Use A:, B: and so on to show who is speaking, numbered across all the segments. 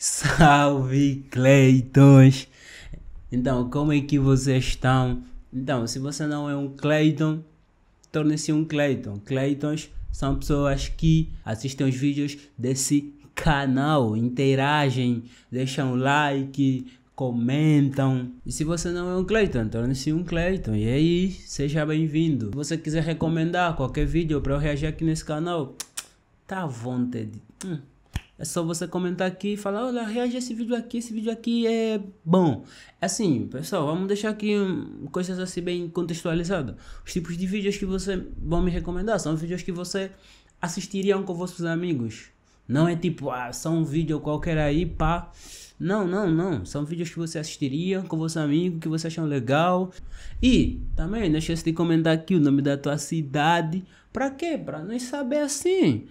A: Salve Cleitons! Então, como é que vocês estão? Então, se você não é um Cleiton, torne-se um Cleiton. Cleitons são pessoas que assistem os vídeos desse canal, interagem, deixam like, comentam. E se você não é um Cleiton, torne-se um Cleiton. E aí, seja bem-vindo. Se você quiser recomendar qualquer vídeo para eu reagir aqui nesse canal, tá à vontade. Hum. É só você comentar aqui e falar, olha, reage a esse vídeo aqui, esse vídeo aqui é bom. É assim, pessoal, vamos deixar aqui coisas assim bem contextualizadas. Os tipos de vídeos que você vão me recomendar são vídeos que você assistiria com vossos amigos. Não é tipo, ah, só um vídeo qualquer aí, pá. Não, não, não. São vídeos que você assistiria com seus amigos, que você acham legal. E também não esqueça de comentar aqui o nome da tua cidade. Pra quê? Pra nós saber assim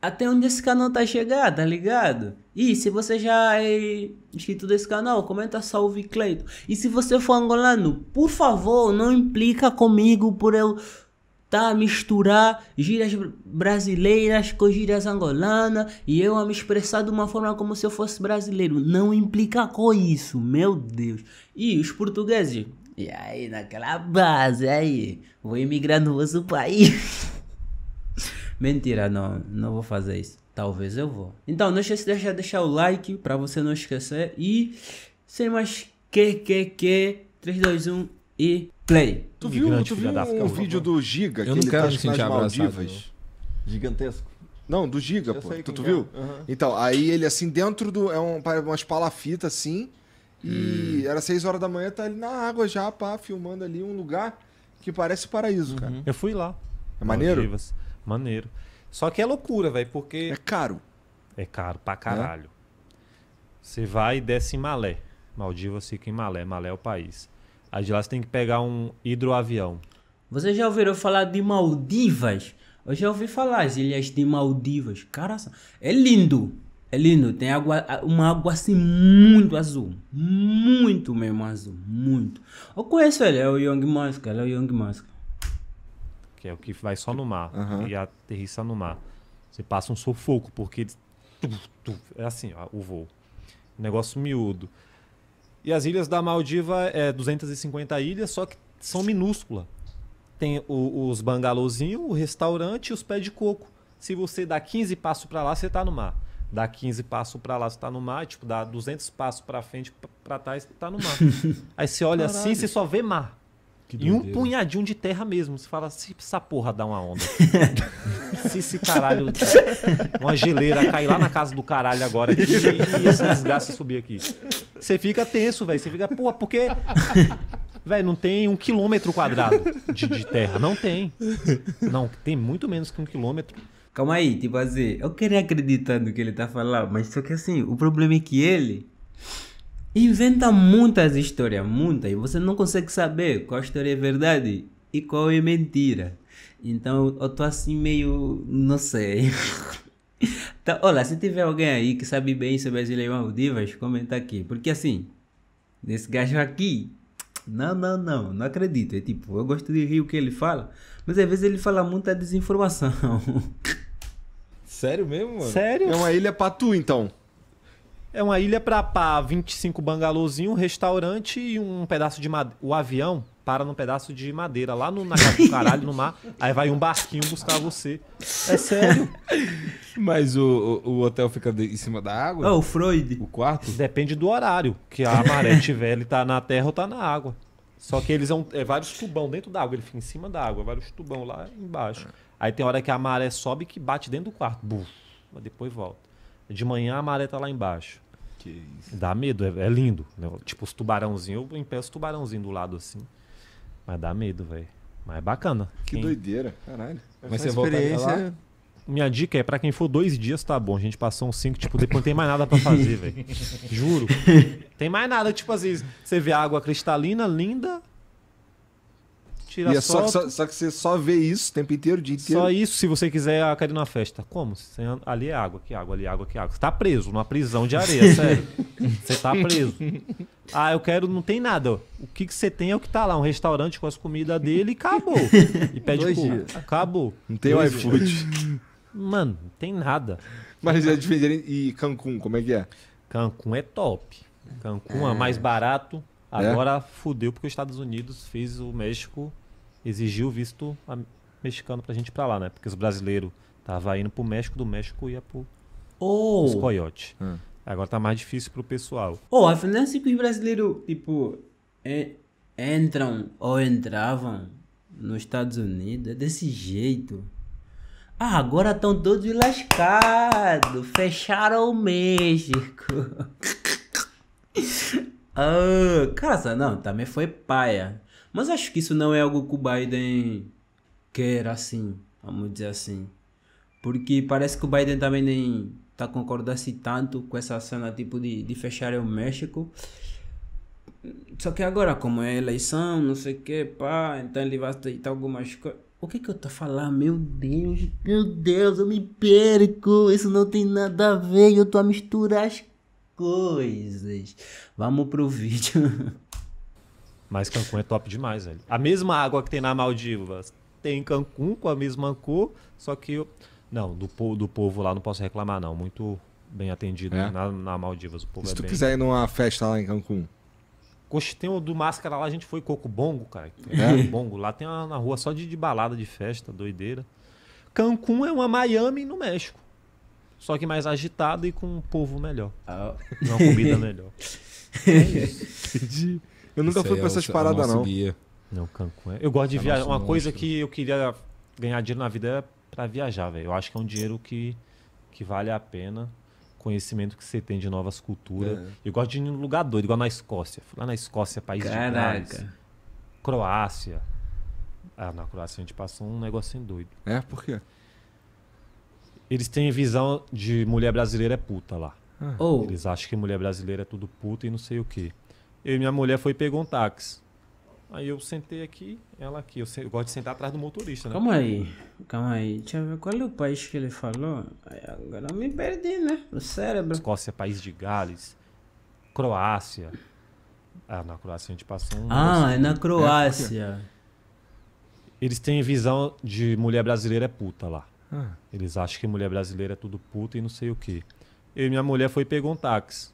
A: até onde esse canal tá chegando, tá ligado? E se você já é inscrito desse canal, comenta salve Cleito. E se você for angolano, por favor, não implica comigo por eu tá misturar gírias brasileiras com gírias angolanas e eu a me expressar de uma forma como se eu fosse brasileiro. Não implica com isso, meu Deus. E os portugueses? E aí, naquela base, aí, vou imigrar no vosso país. Mentira, não, não vou fazer isso. Talvez eu vou. Então, não esqueça de deixar, deixar o like para você não esquecer. E sem mais que, que, que, 3, 2, 1 e play. Tu viu, tu viu um, um vídeo do Giga eu que ele tá nas Maldivas?
B: Gigantesco. Não, do Giga, eu pô. Tu, tu viu? Uhum. Então, aí ele assim, dentro do. É um, umas palafitas assim. E hum. era 6 horas da manhã, tá ele na água já, pá, filmando ali um lugar que parece paraíso, uhum. cara. Eu fui lá. É maneiro? Maldivas. Maneiro. Só que é loucura, velho, porque. É caro. É caro pra né? caralho. Você é? vai e desce em Malé. Maldivas fica em Malé. Malé é o país. Aí de lá você tem que pegar um hidroavião. Você já ouviram falar de Maldivas?
A: Eu já ouvi falar as ilhas de Maldivas. Cara, é lindo. É lindo. Tem água, uma água assim muito azul. Muito mesmo azul. Muito. Eu
B: conheço ele, é o Young Musk. Ele é o Young Musk é o que vai só no mar uhum. e aterrissa no mar. Você passa um sufoco, porque é assim ó, o voo. Negócio miúdo. E as ilhas da Maldiva é 250 ilhas, só que são minúsculas. Tem o, os bangalôzinhos, o restaurante e os pés de coco. Se você dá 15 passos para lá, você está no mar. Dá 15 passos para lá, você está no mar. Tipo, dá 200 passos para frente, para trás, está no mar. Aí você olha assim, Caralho. assim, você só vê mar e um punhadinho de terra mesmo. Você fala, se essa porra dá uma onda. se esse caralho. Uma geleira cair lá na casa do caralho agora aqui, e, e essa desgraça subir aqui. Você fica tenso, velho. Você fica, porra, porque. Velho, não tem um quilômetro quadrado de, de terra. Não tem. Não, tem muito menos que um quilômetro. Calma aí, tipo assim, eu queria acreditar no que ele tá falando, mas só que assim, o
A: problema é que ele inventa muitas histórias, muitas, e você não consegue saber qual história é verdade e qual é mentira. Então eu tô assim meio. não sei. então, olha, se tiver alguém aí que sabe bem sobre as Ilhas Maldivas, comenta aqui. Porque assim, nesse gajo aqui. Não, não, não, não acredito. É tipo, eu gosto de rir o que ele fala, mas às vezes ele fala muita desinformação.
B: Sério mesmo, mano? Sério? É uma ilha pra tu, então. É uma ilha para 25 bangalôzinho, um restaurante e um pedaço de madeira. O avião para num pedaço de madeira lá no, na casa do caralho, no mar. Aí vai um barquinho buscar você. É sério. Mas o, o, o hotel fica de, em cima da água? Oh, o Freud. O quarto? Depende do horário que a maré tiver. Ele tá na terra ou tá na água. Só que eles são é, vários tubão dentro da água. Ele fica em cima da água, vários tubão lá embaixo. Aí tem hora que a maré sobe que bate dentro do quarto. Buf, mas depois volta. De manhã a maré tá lá embaixo. Que isso. Dá medo, é, é lindo. Né? Tipo os tubarãozinhos, eu os tubarãozinho do lado assim. Mas dá medo, velho. Mas é bacana. Que doideira, caralho. Mas você experiência... volta lá? Minha dica é para quem for dois dias, tá bom. A gente passou uns cinco, tipo, depois não tem mais nada para fazer, velho. Juro. Tem mais nada, tipo, assim você vê água cristalina, linda, tira e É só, só, só, que você só vê isso o tempo inteiro, o dia inteiro. Só isso se você quiser cair na festa. Como? Você, ali é água, que água, ali é água, que água. Você tá preso numa prisão de areia, sério. você tá preso. Ah, eu quero, não tem nada. O que, que você tem é o que tá lá, um restaurante com as comidas dele e acabou. E pede Dois Acabou. Não tem o iFood. Mano, não tem nada. Mas é diferente. E Cancún, como é que é? Cancún é top. Cancún é, é. mais barato. Né? Agora fudeu porque os Estados Unidos fez o México exigir o visto mexicano pra gente ir pra lá, né? Porque os brasileiros tava indo pro México, do México ia pro oh. os coiotes. Hum. Agora tá mais difícil pro pessoal.
A: Ô, oh, afinal, se os brasileiros, tipo, é, entram ou entravam nos Estados Unidos, é desse jeito. Ah, agora estão todos lascados. Fecharam o México. Ah, casa não, também foi paia. Mas acho que isso não é algo que o Biden quer assim, vamos dizer assim. Porque parece que o Biden também nem tá concordando assim tanto com essa cena tipo de, de fechar o México. Só que agora, como é eleição, não sei o que, pá, então ele vai aceitar algumas coisas. O que é que eu tô falando? Meu Deus, meu Deus, eu me perco. Isso não tem nada a ver. Eu tô a misturar as coisas. Vamos pro vídeo.
B: Mas Cancún é top demais, velho. A mesma água que tem na Maldivas tem em Cancún com a mesma cor, só que eu... não, do povo, do povo lá não posso reclamar não, muito bem atendido é? na, na, Maldivas, o povo Se é tu bem... quiser
A: ir numa festa lá em Cancún,
B: Coxa, tem o do Máscara lá, a gente foi Coco Bongo, cara. É. Bongo. Lá tem uma, uma rua só de, de balada, de festa, doideira. Cancún é uma Miami no México só que mais agitado e com um povo melhor. Ah. Uma comida melhor. É é eu nunca Isso fui pra é essas é paradas, não. Guia. Não, Cancún. Eu gosto de é viajar. Uma coisa que eu queria ganhar dinheiro na vida é pra viajar, velho. Eu acho que é um dinheiro que, que vale a pena. Conhecimento que você tem de novas culturas. É. Eu gosto de ir em lugar doido, igual na Escócia. Fui lá na Escócia, país Caraca. de Gales, Croácia. Ah, na Croácia a gente passou um negocinho doido. É, por quê? Eles têm visão de mulher brasileira é puta lá. Ah. Oh. Eles acham que mulher brasileira é tudo puta e não sei o quê. e minha mulher foi e pegou um táxi. Aí eu sentei aqui, ela aqui. Eu, se... eu, gosto de sentar atrás do motorista, né? Calma aí, calma aí. Deixa eu ver qual é o país que ele falou. Agora eu me perdi, né? O cérebro. Escócia, é país de Gales. Croácia. Ah, na Croácia a gente passou um. Ah, é na Croácia. É, porque... Eles têm visão de mulher brasileira é puta lá. Ah. Eles acham que mulher brasileira é tudo puta e não sei o que. e minha mulher foi e pegou um táxi.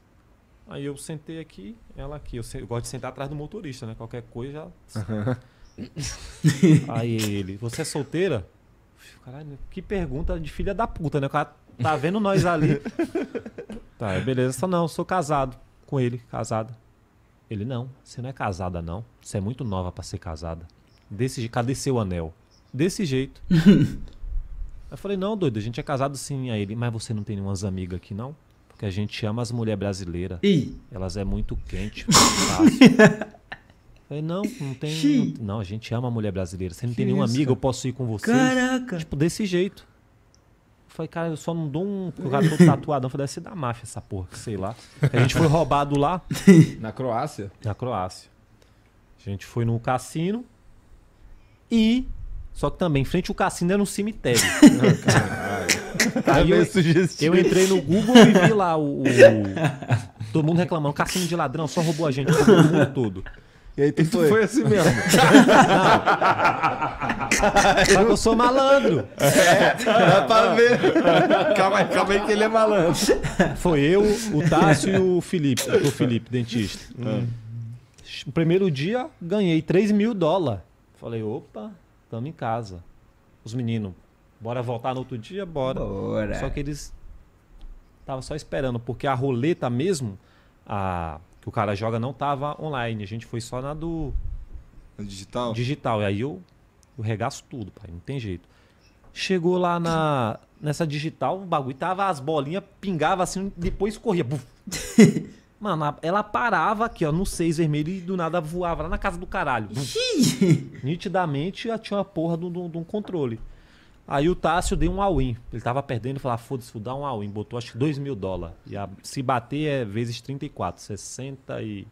B: Aí eu sentei aqui, ela aqui. Eu, se, eu gosto de sentar atrás do motorista, né? Qualquer coisa já. Aí ele, você é solteira? Caralho, que pergunta de filha da puta, né? O cara tá vendo nós ali. tá, beleza, só não, sou casado com ele, casada. Ele, não, você não é casada, não. Você é muito nova para ser casada. Desse jeito, cadê seu anel? Desse jeito. Eu falei, não, doido, a gente é casado sim. a ele, mas você não tem nenhumas amigas aqui, não? Porque a gente ama as mulheres brasileiras. E? Elas é muito quente. falei, não, não tem. Não, não, a gente ama a mulher brasileira. Você não que tem nenhuma amiga, eu posso ir com você. Caraca! Tipo, desse jeito. Eu falei, cara, eu só não dou um. O cara todo tá tatuadão. Eu falei, deve é, ser é da máfia essa porra, sei lá. A gente foi roubado lá. Na Croácia? Na Croácia. A gente foi no cassino e só que também, frente ao cassino era um cemitério. Não, ah, Aí eu, é eu, entrei no Google e vi lá o, o
A: todo mundo reclamando, cassino de ladrão, só roubou a gente, o mundo todo.
B: E aí tu e foi? foi assim mesmo. Só que eu sou malandro. É, dá pra ver. Calma aí, calma aí que ele é malandro. Foi eu, o Tássio e o Felipe, o Felipe, dentista. Hum. primeiro dia, ganhei 3 mil dólares. Falei, opa, estamos em casa. Os meninos, bora voltar no outro dia? Bora. bora. Só que eles estavam só esperando, porque a roleta mesmo, a que o cara joga, não tava online. A gente foi só na do. Na digital? Digital. E aí eu, eu regaço tudo, pai. Não tem jeito. Chegou lá na, nessa digital, o bagulho tava, as bolinhas pingava assim, depois corria. Mano, ela parava aqui, ó, no 6 vermelho e do nada voava lá na casa do caralho. Nitidamente ela tinha uma porra de um controle. Aí o Tássio deu um all-in. Ele tava perdendo, falou, ah, foda-se, vou dar um all-in. Botou acho que 2 mil dólares. E a, se bater é vezes 34, 68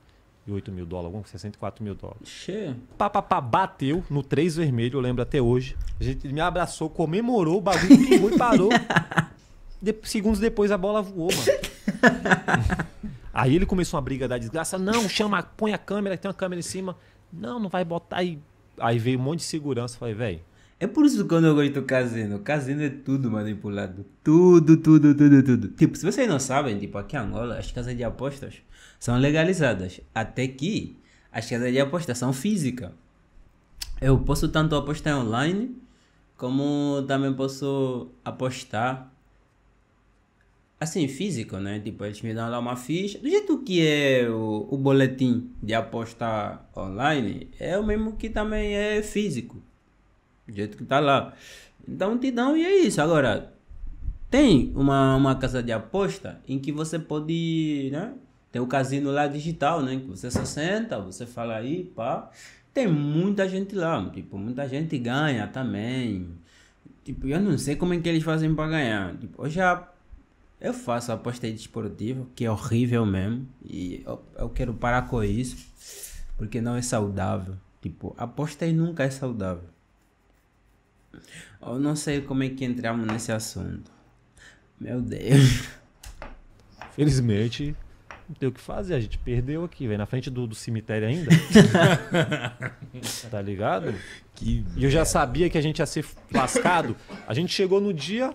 B: mil dólares, 64 mil dólares. Cheio. Papapá, bateu no 3 vermelho, eu lembro até hoje. A gente me abraçou, comemorou, o bagulho pingou e parou. De, segundos depois a bola voou, mano. Aí ele começou uma briga da desgraça. Não, chama, põe a câmera, tem uma câmera em cima. Não, não vai botar. Aí, aí veio um monte de segurança. Falei, velho. É por isso que eu não gosto do casino. Casino
A: é tudo manipulado. Tudo, tudo, tudo, tudo. Tipo, se vocês não sabem, tipo, aqui em Angola, as casas de apostas são legalizadas. Até que as casas de apostas são físicas. Eu posso tanto apostar online, como também posso apostar assim, físico, né? Tipo, eles me dão lá uma ficha. Do jeito que é o, o boletim de aposta online, é o mesmo que também é físico. Do jeito que tá lá. Então te dão e é isso. Agora, tem uma, uma casa de aposta em que você pode, né? Tem o casino lá digital, né? Que você se senta, você fala aí, pá. Tem muita gente lá, tipo, muita gente ganha também. Tipo, eu não sei como é que eles fazem para ganhar. Tipo, eu já eu faço aposta aí que é horrível mesmo. E eu, eu, quero parar com isso, porque não é saudável. Tipo, aposta aí nunca é saudável. Eu não sei como é que entramos
B: nesse assunto. Meu Deus. Felizmente, não tem o que fazer. A gente perdeu aqui, velho. Na frente do, do cemitério ainda. tá ligado? Que e eu já sabia que a gente ia ser lascado. A gente chegou no dia,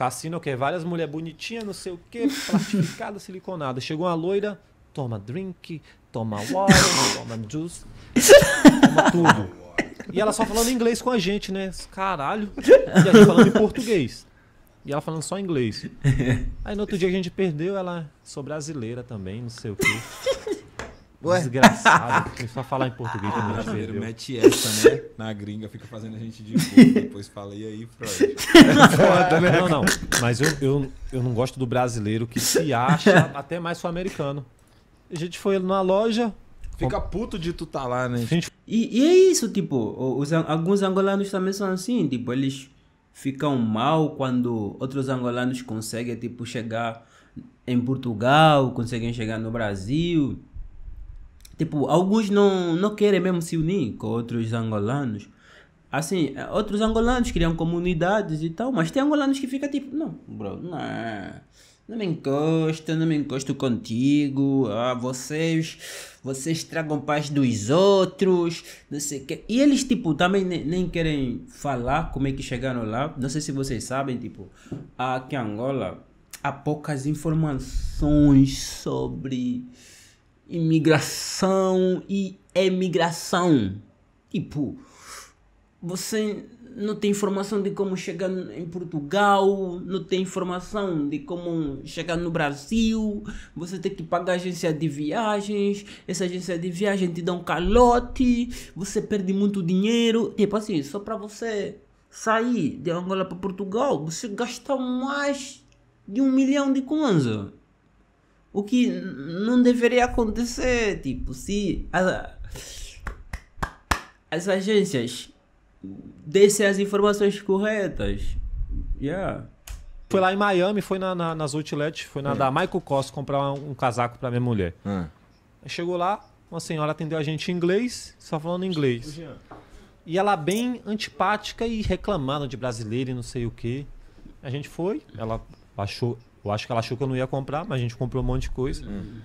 B: cassino, que Várias mulheres bonitinhas, não sei o quê, plastificada, siliconada. Chegou uma loira, toma drink, toma water, toma juice, toma tudo. E ela só falando inglês com a gente, né? Caralho. E a gente falando em português. E ela falando só inglês. Aí no outro dia que a gente perdeu, ela é sou brasileira também, não sei o quê. Ué? Desgraçado. Começou só falar em português ah, quando brasileiro Mete essa, né? Na gringa, fica fazendo a gente de boa. Depois fala, e aí, Freud? Foda, né? Não, não. Mas eu, eu, eu não gosto do brasileiro que se acha até mais sul-americano. A gente foi na loja... Fica puto de tu tá lá, né? Gente...
A: E, e é isso, tipo, os, alguns angolanos também são assim, tipo, eles ficam mal quando outros angolanos conseguem, tipo, chegar em Portugal, conseguem chegar no Brasil Tipo, alguns não, não querem mesmo se unir com outros angolanos. Assim, é, outros angolanos criam comunidades e tal, mas tem angolanos que fica tipo, não, bro, não, é, não me encosta, não me encosto contigo, ah, vocês, vocês tragam paz dos outros, não sei o que. E eles, tipo, também nem, nem querem falar como é que chegaram lá. Não sei se vocês sabem, tipo, aqui em Angola há poucas informações sobre imigração e emigração. Tipo, você não tem informação de como chegar em Portugal, não tem informação de como chegar no Brasil, você tem que pagar agência de viagens, essa agência de viagem te dá um calote, você perde muito dinheiro. Tipo assim, só para você sair de Angola para Portugal, você gasta mais de um milhão de kwanza. O que não deveria acontecer, tipo, se as,
B: as agências dessem as informações corretas. Yeah. Foi lá em Miami, foi na, na, nas outlet foi na é. da Michael Costa comprar um, um casaco para minha mulher. É. Chegou lá, uma senhora atendeu a gente em inglês, só falando inglês. E ela bem antipática e reclamando de brasileiro e não sei o que. A gente foi, ela baixou eu acho que ela achou que eu não ia comprar, mas a gente comprou um monte de coisa. Uhum.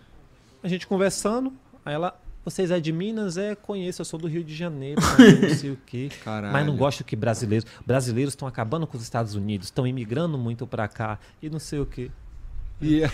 B: A gente conversando, aí ela, vocês é de Minas? É, conheço, eu sou do Rio de Janeiro, não sei o quê. Caralho. Mas não gosto que brasileiros. Brasileiros estão acabando com os Estados Unidos, estão imigrando muito para cá e não sei o quê. E é.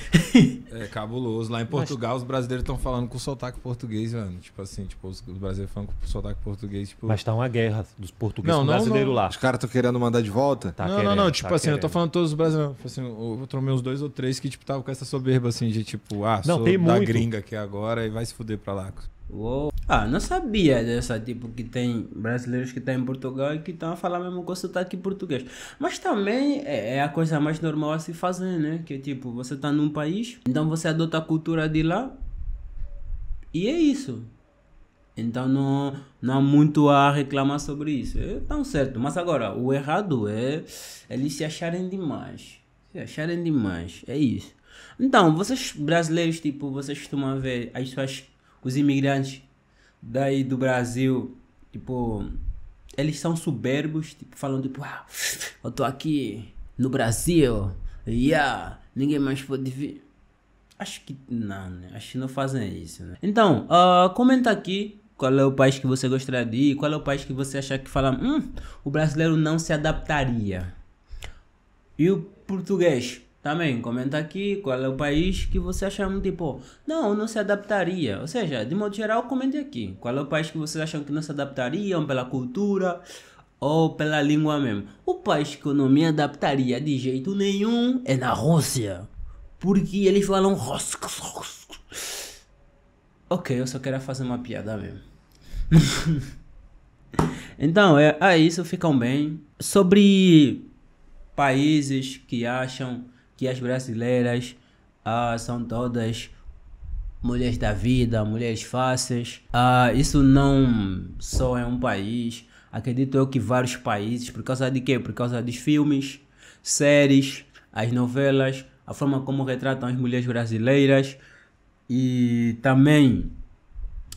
B: é, cabuloso. Lá em Portugal, mas... os brasileiros estão falando com sotaque português, mano. Tipo assim, tipo, os, brasileiros falam com sotaque português. Tipo... Mas tá uma guerra dos portugueses não, com não, brasileiro não. lá. Os caras estão querendo mandar de volta? Tá não, querendo, não, não. Tipo tá assim, querendo. eu tô falando todos os brasileiros. Tipo assim, eu tromei uns dois ou três que, tipo, tava com essa soberba, assim, de tipo, ah, não, sou tem da muito. gringa
A: aqui agora e vai se fuder pra lá. Uou. Ah, não sabia dessa, tipo, que tem brasileiros que estão tá em Portugal e que estão a falar mesmo com o sotaque português. Mas também é, é, a coisa mais normal a se fazer, né? Que tipo, você está num país, então você adota a cultura de lá e é isso. Então não, não há muito a reclamar sobre isso. É tão certo. Mas agora, o errado é eles se acharem demais. Se acharem demais. É isso. Então, vocês brasileiros, tipo, vocês costumam ver as suas os imigrantes daí do Brasil, tipo, eles são soberbos, tipo, falando tipo, ah, eu tô aqui no Brasil, yeah, ninguém mais pode vir. Acho que não, né? Acho que não fazem isso, né? Então, uh, comenta aqui qual é o país que você gostaria de ir, qual é o país que você acha que fala, hum, o brasileiro não se adaptaria. E o português? Também comenta aqui qual é o país que você acham tipo, não, não se adaptaria. Ou seja, de modo geral, comente aqui qual é o país que vocês acham que não se adaptariam pela cultura ou pela língua mesmo. O país que eu não me adaptaria de jeito nenhum é na Rússia, porque eles falam Ok, eu só quero fazer uma piada mesmo. então, é, é isso, ficam bem. Sobre países que acham que as brasileiras ah, são todas mulheres da vida, mulheres fáceis. Ah, isso não só é um país, acredito eu que vários países, por causa de quê? Por causa dos filmes, séries, as novelas, a forma como retratam as mulheres brasileiras e também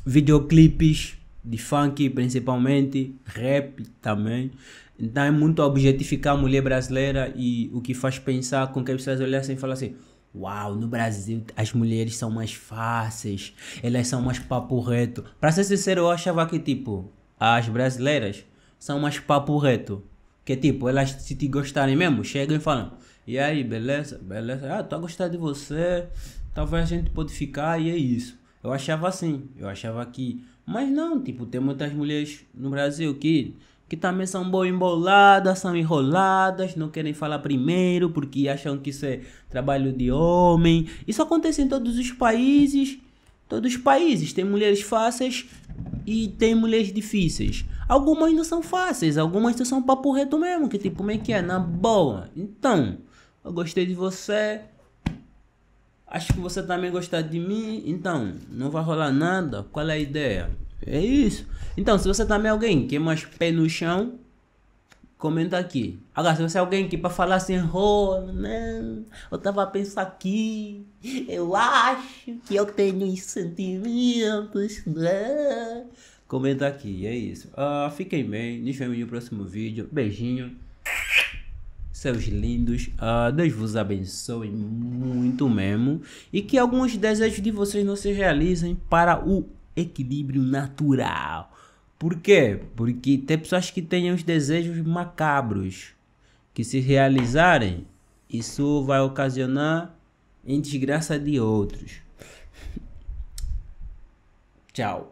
A: videoclipes de funk principalmente, rap também. Então é muito objetificar a mulher brasileira e o que faz pensar com que as pessoas olhassem e falassem Uau, no Brasil as mulheres são mais fáceis, elas são mais papo reto. Para ser sincero, eu achava que tipo, as brasileiras são mais papo reto. Que tipo, elas se te gostarem mesmo, chegam e falam: E aí, beleza? Beleza? Ah, tô a gostar de você. Talvez a gente pode ficar e é isso. Eu achava assim, eu achava que. Mas não, tipo, tem muitas mulheres no Brasil que que também são boas emboladas, são enroladas, não querem falar primeiro porque acham que isso é trabalho de homem. Isso acontece em todos os países. Todos os países tem mulheres fáceis e tem mulheres difíceis. Algumas não são fáceis, algumas são papo reto mesmo, que tipo, como é que é? Na boa. Então, eu gostei de você. Acho que você também gostar de mim. Então, não vai rolar nada. Qual é a ideia? É isso. Então, se você também é alguém que é mais pé no chão, comenta aqui. Agora, se você é alguém que para falar assim, oh, não, eu tava pensando aqui, eu acho que eu tenho os sentimentos, né? Comenta aqui, é isso. Uh, fiquem bem, nos vemos no próximo vídeo. Beijinho. Seus lindos, uh, Deus vos abençoe muito mesmo. E que alguns desejos de vocês não se realizem para o equilíbrio natural. Por quê? Porque tem pessoas que têm uns desejos macabros que se realizarem, isso vai ocasionar em desgraça de outros. Tchau.